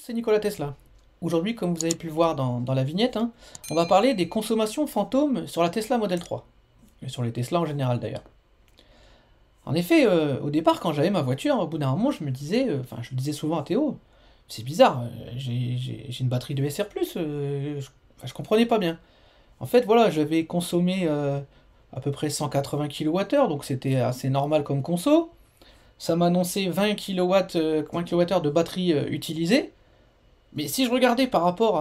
c'est Nicolas Tesla. Aujourd'hui, comme vous avez pu le voir dans, la vignette, hein, on va parler des consommations fantômes sur la Tesla Model 3. Et sur les Tesla en général d'ailleurs. En effet, euh, au départ, quand j'avais ma voiture, au bout d'un moment, je me disais, euh, enfin, je le disais souvent à Théo, c'est bizarre, euh, j'ai une batterie de SR, je, je, comprenais pas bien. En fait, voilà, j'avais consommé à peu près 180 kWh, donc c'était assez normal comme conso. Ça m'annonçait 20 20 kWh de batterie utilisée. Mais si je regardais par rapport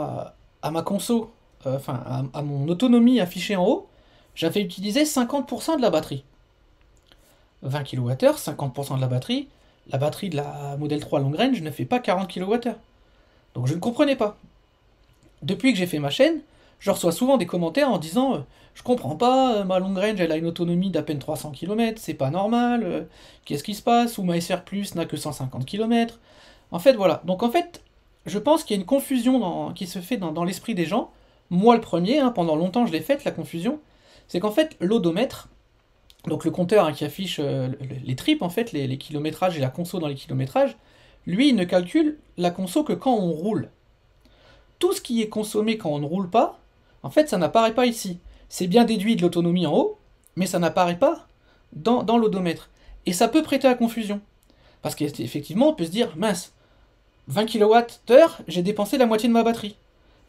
à, ma conso, euh, enfin à, mon autonomie affichée en haut, j'avais utilisé 50% de la batterie. 20 kWh, 50% de la batterie, la batterie de la modèle 3 long range ne fait pas 40 kWh. Donc je ne comprenais pas. Depuis que j'ai fait ma chaîne, je reçois souvent des commentaires en disant euh, Je comprends pas, euh, ma long range elle a une autonomie d'à peine 300 km, c'est pas normal, qu'est-ce qui se passe Ou ma SR Plus n'a que 150 km. En fait, voilà. Donc en fait, je pense qu'il y a une confusion dans, qui se fait dans, l'esprit des gens. Moi le premier, hein, pendant longtemps je l'ai faite, la confusion. C'est qu'en fait, l'odomètre, donc le compteur hein, qui affiche euh, les tripes, en fait, les, kilométrages et la conso dans les kilométrages, lui, il ne calcule la conso que quand on roule. Tout ce qui est consommé quand on ne roule pas, en fait, ça n'apparaît pas ici. C'est bien déduit de l'autonomie en haut, mais ça n'apparaît pas dans, dans l'odomètre. Et ça peut prêter à confusion. Parce qu'effectivement, on peut se dire, mince, 20 kWh, j'ai dépensé la moitié de ma batterie.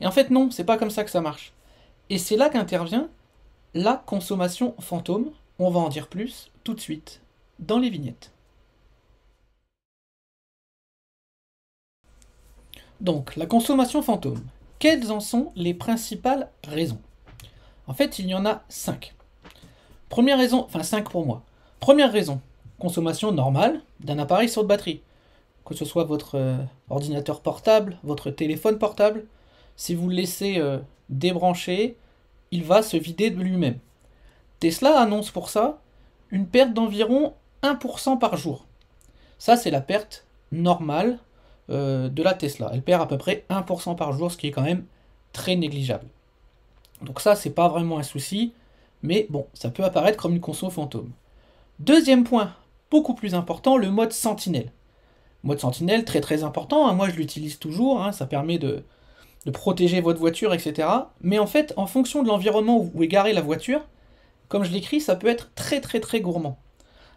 Et en fait, non, c'est pas comme ça que ça marche. Et c'est là qu'intervient la consommation fantôme. On va en dire plus tout de suite dans les vignettes. Donc, la consommation fantôme. Quelles en sont les principales raisons En fait, il y en a 5. Première raison, enfin 5 pour moi. Première raison, consommation normale d'un appareil sur de batterie que ce soit votre euh, ordinateur portable, votre téléphone portable, si vous le laissez euh, débrancher, il va se vider de lui-même. Tesla annonce pour ça une perte d'environ 1% par jour. Ça, c'est la perte normale euh, de la Tesla. Elle perd à peu près 1% par jour, ce qui est quand même très négligeable. Donc ça, c'est pas vraiment un souci, mais bon, ça peut apparaître comme une console fantôme. Deuxième point, beaucoup plus important, le mode sentinelle. Mode sentinelle, très très important. Hein. Moi, je l'utilise toujours. Hein. Ça permet de, de protéger votre voiture, etc. Mais en fait, en fonction de l'environnement où est garée la voiture, comme je l'écris, ça peut être très très très gourmand.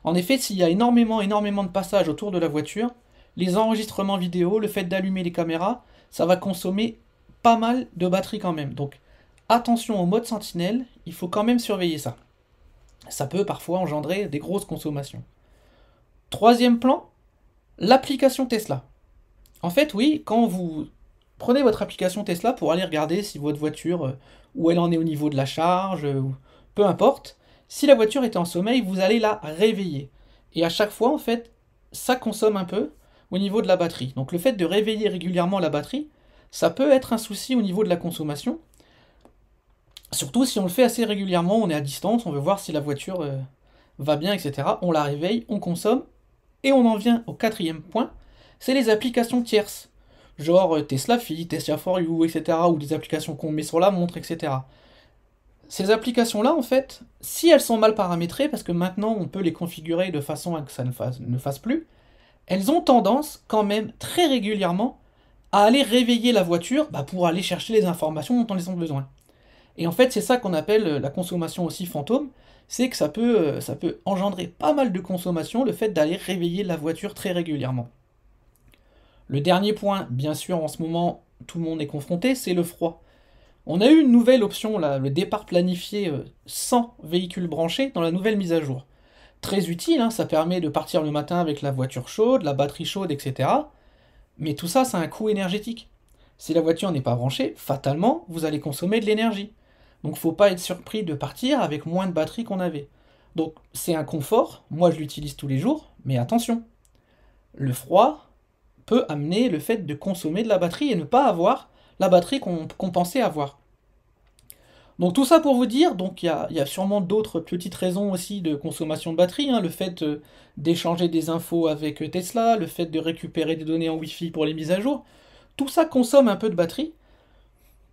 En effet, s'il y a énormément énormément de passages autour de la voiture, les enregistrements vidéo, le fait d'allumer les caméras, ça va consommer pas mal de batterie quand même. Donc attention au mode sentinelle, il faut quand même surveiller ça. Ça peut parfois engendrer des grosses consommations. Troisième plan, L'application Tesla. En fait, oui, quand vous prenez votre application Tesla pour aller regarder si votre voiture, euh, où elle en est au niveau de la charge, euh, peu importe, si la voiture était en sommeil, vous allez la réveiller. Et à chaque fois, en fait, ça consomme un peu au niveau de la batterie. Donc le fait de réveiller régulièrement la batterie, ça peut être un souci au niveau de la consommation. Surtout si on le fait assez régulièrement, on est à distance, on veut voir si la voiture euh, va bien, etc. On la réveille, on consomme, et on en vient au quatrième point, c'est les applications tierces, genre euh, Tesla Fit, Tesla for You, etc., ou des applications qu'on met sur la montre, etc. Ces applications-là, en fait, si elles sont mal paramétrées, parce que maintenant on peut les configurer de façon à que ça ne fasse, plus, elles ont tendance quand même très régulièrement à aller réveiller la voiture bah, pour aller chercher les informations dont on les a besoin. Et en fait, c'est ça qu'on appelle euh, la consommation aussi fantôme, c'est que ça peut, euh, ça peut engendrer pas mal de consommation, le fait d'aller réveiller la voiture très régulièrement. Le dernier point, bien sûr, en ce moment, tout le monde est confronté, c'est le froid. On a eu une nouvelle option, là, le départ planifié euh, sans véhicule branché dans la nouvelle mise à jour. Très utile, hein, ça permet de partir le matin avec la voiture chaude, la batterie chaude, etc. Mais tout ça, ça a un coût énergétique. Si la voiture n'est pas branchée, fatalement, vous allez consommer de l'énergie. Donc faut pas être surpris de partir avec moins de batterie qu'on avait. Donc c'est un confort, moi je l'utilise tous les jours, mais attention. Le froid peut amener le fait de consommer de la batterie et ne pas avoir la batterie qu'on pensait avoir. Donc tout ça pour vous dire, donc il y, a, sûrement d'autres petites raisons aussi de consommation de batterie, hein. le fait euh, d'échanger des infos avec euh, Tesla, le fait de récupérer des données en Wi-Fi pour les mises à jour, tout ça consomme un peu de batterie,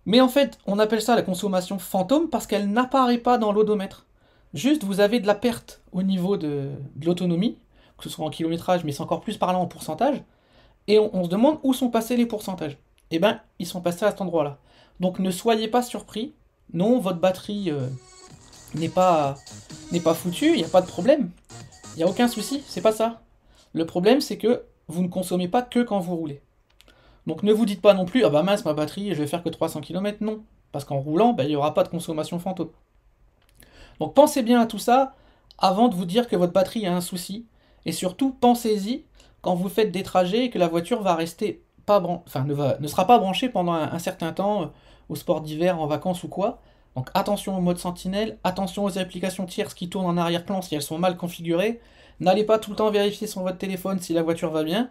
mais en fait, on appelle ça la consommation fantôme parce qu'elle n'apparaît pas dans l'odomètre. Juste, vous avez de la perte au niveau de, l'autonomie, que ce soit en kilométrage, mais c'est encore plus parlant en pourcentage. Et on, se demande où sont passés les pourcentages. Eh bien, ils sont passés à cet endroit-là. Donc ne soyez pas surpris. Non, votre batterie euh, n'est pas, n'est pas foutue, il n'y a pas de problème. Il n'y a aucun souci, c'est pas ça. Le problème, c'est que vous ne consommez pas que quand vous roulez. Donc ne vous dites pas non plus, ah bah mince, ma batterie, je vais faire que 300 km, non. Parce qu'en roulant, bah, il n'y aura pas de consommation fantôme. Donc pensez bien à tout ça avant de vous dire que votre batterie a un souci. Et surtout, pensez-y quand vous faites des trajets et que la voiture va rester pas enfin, ne, va... ne, sera pas branchée pendant un, certain temps euh, au sport d'hiver, en vacances ou quoi. Donc attention au mode sentinelle, attention aux applications tierces qui tournent en arrière-plan si elles sont mal configurées. N'allez pas tout le temps vérifier sur votre téléphone si la voiture va bien.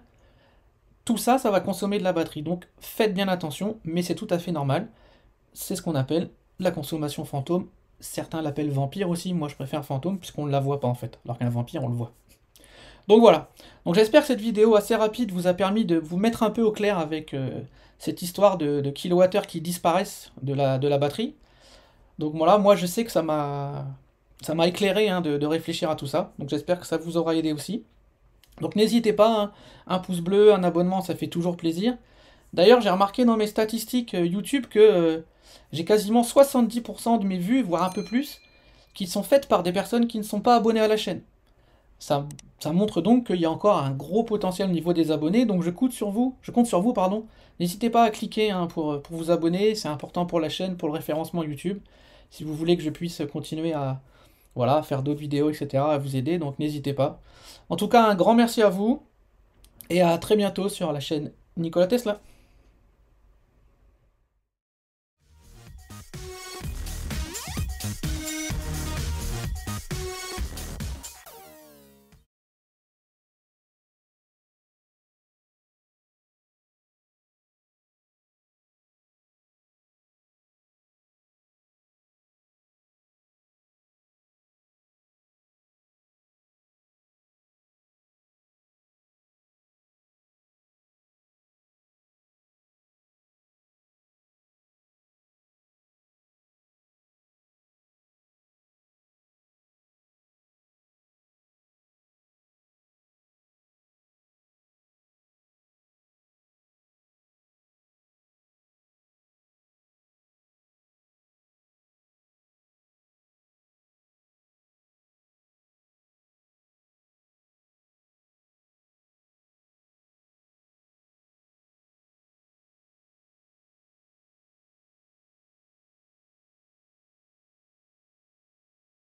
Tout ça, ça va consommer de la batterie. Donc faites bien attention, mais c'est tout à fait normal. C'est ce qu'on appelle la consommation fantôme. Certains l'appellent vampire aussi, moi je préfère fantôme puisqu'on ne la voit pas en fait, alors qu'un vampire on le voit. Donc voilà. Donc j'espère que cette vidéo assez rapide vous a permis de vous mettre un peu au clair avec euh, cette histoire de, de kilowattheures qui disparaissent de la, de la batterie. Donc voilà, moi je sais que ça m'a ça m'a éclairé hein, de réfléchir à tout ça. Donc j'espère que ça vous aura aidé aussi. Donc n'hésitez pas, hein. un pouce bleu, un abonnement, ça fait toujours plaisir. D'ailleurs, j'ai remarqué dans mes statistiques euh, YouTube que euh, j'ai quasiment 70% de mes vues, voire un peu plus, qui sont faites par des personnes qui ne sont pas abonnées à la chaîne. Ça, ça montre donc qu'il y a encore un gros potentiel au niveau des abonnés, donc je compte sur vous, je compte sur vous, pardon. N'hésitez pas à cliquer hein, pour, euh, pour vous abonner, c'est important pour la chaîne, pour le référencement YouTube, si vous voulez que je puisse continuer à, voilà, faire d'autres vidéos, etc., à vous aider, donc n'hésitez pas. En tout cas, un grand merci à vous, et à très bientôt sur la chaîne Nikola Tesla.